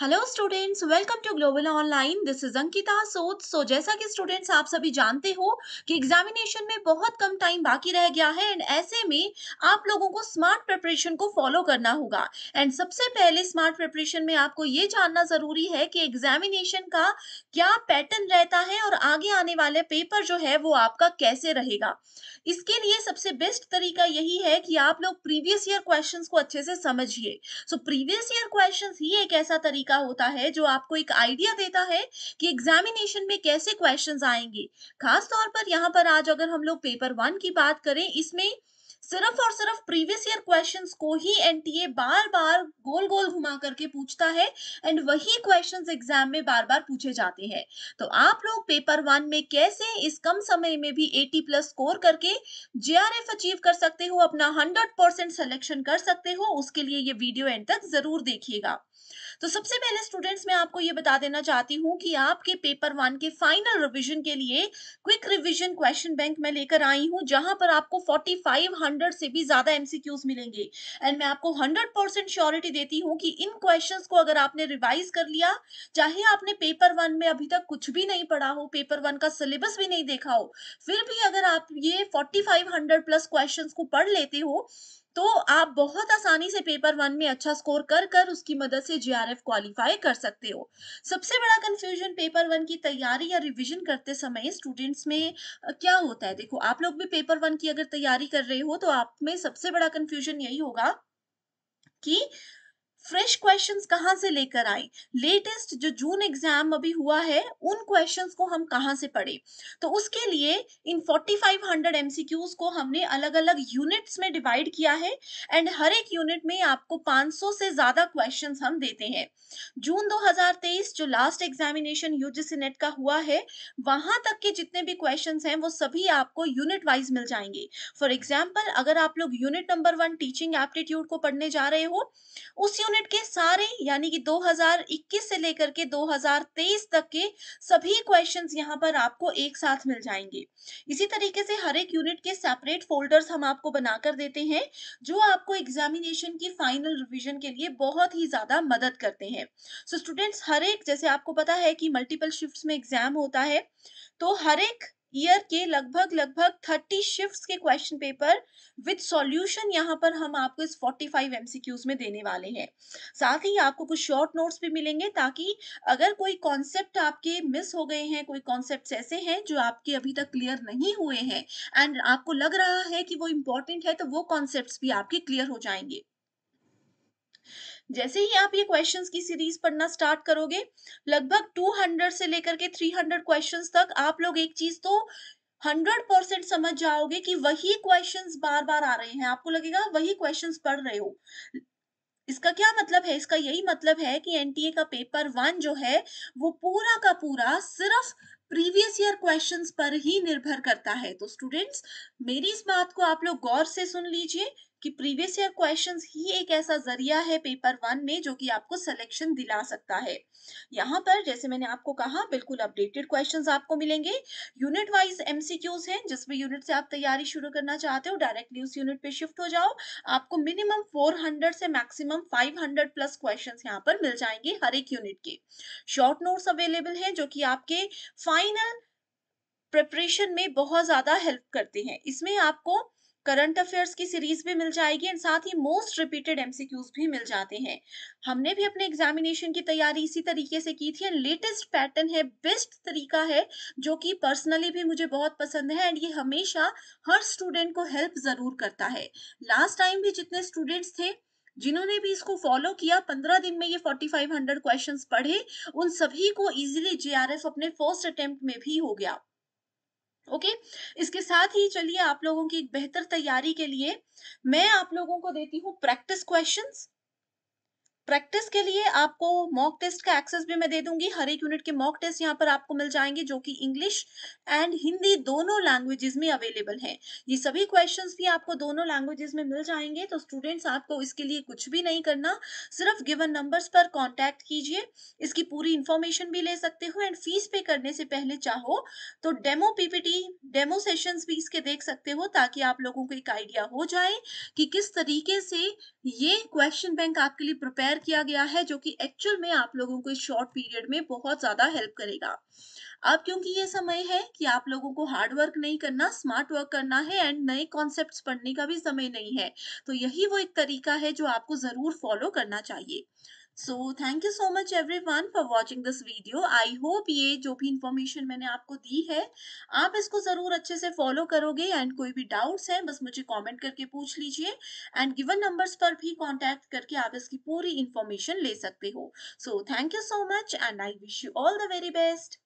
hello students welcome to global online this is Ankita सोच so जैसा कि स्टूडेंट्स आप सभी जानते हो कि एग्जामिनेशन में बहुत कम टाइम बाकी रह गया है एंड ऐसे में आप लोगों को स्मार्ट प्रिपरेशन को फॉलो करना होगा एंड सबसे पहले स्मार्ट प्रिपरेशन में आपको ये जानना जरूरी है कि एग्जामिनेशन का क्या पैटर्न रहता है और आगे आने वाले पेपर जो है वो आपका कैसे रहेगा इसके लिए सबसे बेस्ट तरीका यही है कि आप लोग प्रीवियस ईयर क्वेश्चन को अच्छे से समझिए सो प्रीवियस ईयर क्वेश्चन ही एक ऐसा तरीका तरीका होता है जो आपको एक आइडिया देता है कि एग्जामिनेशन में कैसे क्वेश्चंस आएंगे खास तौर पर यहाँ पर आज अगर हम लोग पेपर वन की बात करें इसमें सिर्फ और सिर्फ प्रीवियस ईयर क्वेश्चंस को ही एनटीए बार बार गोल गोल घुमा करके पूछता है एंड वही क्वेश्चंस एग्जाम में बार बार पूछे जाते हैं तो आप लोग पेपर वन में कैसे इस कम समय में भी 80 प्लस स्कोर करके जेआरएफ अचीव कर सकते हो अपना 100 परसेंट सिलेक्शन कर सकते हो उसके लिए ये वीडियो एंड तक जरूर देखिएगा तो सबसे पहले स्टूडेंट्स मैं आपको ये बता देना चाहती हूँ कि आपके पेपर वन के फाइनल रिविजन के लिए क्विक रिविजन क्वेश्चन बैंक में लेकर आई हूँ जहां पर आपको 4500 से भी ज्यादा एमसीक्यूज मिलेंगे एंड मैं आपको 100 परसेंट श्योरिटी देती हूँ कि इन क्वेश्चन को अगर आपने रिवाइज कर लिया चाहे आपने पेपर वन में अभी तक कुछ भी नहीं पढ़ा हो पेपर वन का सिलेबस भी नहीं देखा हो फिर भी अगर आप ये फोर्टी प्लस क्वेश्चन को पढ़ लेते हो तो आप बहुत आसानी से पेपर वन में अच्छा स्कोर कर कर उसकी मदद से जीआरएफ क्वालिफाई कर सकते हो सबसे बड़ा कंफ्यूजन पेपर वन की तैयारी या रिवीजन करते समय स्टूडेंट्स में क्या होता है देखो आप लोग भी पेपर वन की अगर तैयारी कर रहे हो तो आप में सबसे बड़ा कंफ्यूजन यही होगा कि फ्रेश क्वेश्चंस कहाँ से लेकर आए लेटेस्ट जो जून एग्जाम अभी हुआ है उन क्वेश्चंस को हम कहाँ से पढ़े तो उसके लिए इन 4500 एमसीक्यूज को हमने अलग अलग यूनिट्स में डिवाइड किया है एंड हर एक यूनिट में आपको 500 से ज्यादा क्वेश्चंस हम देते हैं जून 2023 जो लास्ट एग्जामिनेशन यूजीसी नेट का हुआ है वहां तक के जितने भी क्वेश्चन हैं वो सभी आपको यूनिट वाइज मिल जाएंगे फॉर एग्जाम्पल अगर आप लोग unit number one teaching aptitude को पढ़ने जा रहे हो उस यूनिट के सारे यानी कि 2021 से लेकर के 2023 तक के सभी क्वेश्चंस यहां पर आपको एक साथ मिल जाएंगे इसी तरीके से हर एक यूनिट के सेपरेट फोल्डर्स हम आपको बनाकर देते हैं जो आपको एग्जामिनेशन की फाइनल रिविजन के लिए बहुत ही ज्यादा मदद करते हैं सो स्टूडेंट्स हर एक जैसे आपको पता है कि मल्टीपल शिफ्ट में एग्जाम होता है तो हर एक ईयर के लगभग लगभग थर्टी शिफ्ट के क्वेश्चन पेपर विद सॉल्यूशन यहाँ पर हम आपको इस फोर्टी फाइव एमसीक्यूज में देने वाले हैं साथ ही आपको कुछ शॉर्ट नोट्स भी मिलेंगे ताकि अगर कोई कॉन्सेप्ट आपके मिस हो गए हैं कोई कॉन्सेप्ट ऐसे हैं जो आपके अभी तक क्लियर नहीं हुए हैं एंड आपको लग रहा है कि वो इम्पोर्टेंट है तो वो कॉन्सेप्ट भी आपके क्लियर हो जाएंगे जैसे ही आप ये क्वेश्चंस की सीरीज पढ़ना स्टार्ट करोगे लगभग 200 से लेकर के 300 क्वेश्चंस तक आप लोग एक चीज तो हंड्रेड परसेंट समझ जाओगे कि वही क्वेश्चंस बार बार आ रहे हैं आपको लगेगा वही क्वेश्चंस पढ़ रहे हो इसका क्या मतलब है इसका यही मतलब है कि एनटीए का पेपर वन जो है वो पूरा का पूरा सिर्फ प्रीवियस ईयर क्वेश्चंस पर ही निर्भर करता है तो स्टूडेंट्स मेरी इस बात को आप लोग गौर से सुन लीजिए कि प्रीवियस ईयर क्वेश्चंस ही एक ऐसा जरिया है पेपर वन में जो कि आपको सिलेक्शन दिला सकता है यहाँ पर जैसे मैंने आपको कहा बिल्कुल अपडेटेड क्वेश्चंस आपको मिलेंगे यूनिट वाइज एमसीक्यूज हैं जिस भी यूनिट से आप तैयारी शुरू करना चाहते हो डायरेक्टली उस यूनिट पे शिफ्ट हो जाओ आपको मिनिमम हंड्रेड से मैक्सिमम हंड्रेड प्लस क्वेश्चन यहाँ पर मिल जाएंगे हर एक यूनिट के शॉर्ट नोट्स अवेलेबल है जो कि आपके फाइनल प्रिपरेशन में बहुत ज़्यादा हेल्प करते हैं इसमें आपको करंट अफेयर्स की सीरीज भी मिल जाएगी एंड साथ ही मोस्ट रिपीटेड एमसीक्यूज भी मिल जाते हैं हमने भी अपने एग्जामिनेशन की तैयारी इसी तरीके से की थी एंड लेटेस्ट पैटर्न है बेस्ट तरीका है जो कि पर्सनली भी मुझे बहुत पसंद है एंड ये हमेशा हर स्टूडेंट को हेल्प जरूर करता है लास्ट टाइम भी जितने स्टूडेंट्स थे जिन्होंने भी इसको फॉलो किया पंद्रह दिन में ये फोर्टी फाइव हंड्रेड क्वेश्चन पढ़े उन सभी को इजिली जे अपने फर्स्ट अटेम्प्ट में भी हो गया ओके इसके साथ ही चलिए आप लोगों की बेहतर तैयारी के लिए मैं आप लोगों को देती हूँ प्रैक्टिस क्वेश्चंस प्रैक्टिस के लिए आपको मॉक टेस्ट का एक्सेस भी मैं दे दूंगी हर एक यूनिट के मॉक टेस्ट यहाँ पर आपको मिल जाएंगे जो कि इंग्लिश एंड हिंदी दोनों लैंग्वेजेस में अवेलेबल हैं ये सभी क्वेश्चंस भी आपको दोनों लैंग्वेजेस में मिल जाएंगे तो स्टूडेंट्स आपको इसके लिए कुछ भी नहीं करना सिर्फ गिवन नंबर्स पर कॉन्टैक्ट कीजिए इसकी पूरी इंफॉर्मेशन भी ले सकते हो एंड फीस पे करने से पहले चाहो तो डेमो पीपीटी डेमो सेशन भी इसके देख सकते हो ताकि आप लोगों को एक आइडिया हो जाए कि किस तरीके से ये क्वेश्चन बैंक आपके लिए प्रिपेयर शेयर किया गया है जो कि एक्चुअल में आप लोगों को इस शॉर्ट पीरियड में बहुत ज्यादा हेल्प करेगा अब क्योंकि ये समय है कि आप लोगों को हार्ड वर्क नहीं करना स्मार्ट वर्क करना है एंड नए कॉन्सेप्ट पढ़ने का भी समय नहीं है तो यही वो एक तरीका है जो आपको जरूर फॉलो करना चाहिए so thank you so much everyone for watching this video I hope ये जो भी इंफॉर्मेशन मैंने आपको दी है आप इसको ज़रूर अच्छे से फॉलो करोगे एंड कोई भी डाउट्स हैं बस मुझे कॉमेंट करके पूछ लीजिए एंड गिवन नंबर्स पर भी कॉन्टैक्ट करके आप इसकी पूरी इंफॉर्मेशन ले सकते हो so thank you so much and I wish you all the very best